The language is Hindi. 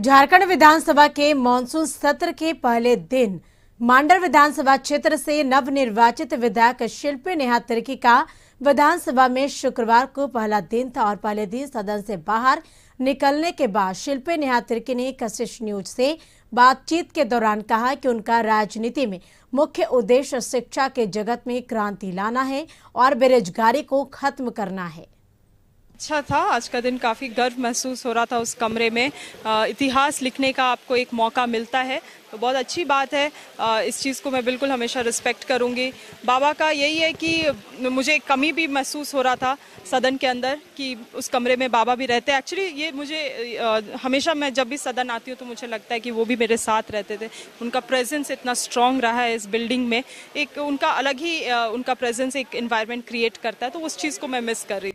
झारखंड विधानसभा के मानसून सत्र के पहले दिन मांडर विधानसभा क्षेत्र से नवनिर्वाचित विधायक शिल्पी नेहा तिर्की का विधानसभा में शुक्रवार को पहला दिन था और पहले दिन सदन से बाहर निकलने के बाद शिल्पी नेहा तिर्की ने कशिश न्यूज से बातचीत के दौरान कहा कि उनका राजनीति में मुख्य उद्देश्य शिक्षा के जगत में क्रांति लाना है और बेरोजगारी को खत्म करना है अच्छा था आज का दिन काफ़ी गर्व महसूस हो रहा था उस कमरे में इतिहास लिखने का आपको एक मौका मिलता है तो बहुत अच्छी बात है इस चीज़ को मैं बिल्कुल हमेशा रिस्पेक्ट करूँगी बाबा का यही है कि मुझे कमी भी महसूस हो रहा था सदन के अंदर कि उस कमरे में बाबा भी रहते हैं एक्चुअली ये मुझे हमेशा मैं जब भी सदन आती हूँ तो मुझे लगता है कि वो भी मेरे साथ रहते थे उनका प्रेजेंस इतना स्ट्रांग रहा है इस बिल्डिंग में एक उनका अलग ही उनका प्रेजेंस एक इन्वायरमेंट क्रिएट करता है तो उस चीज़ को मैं मिस कर रही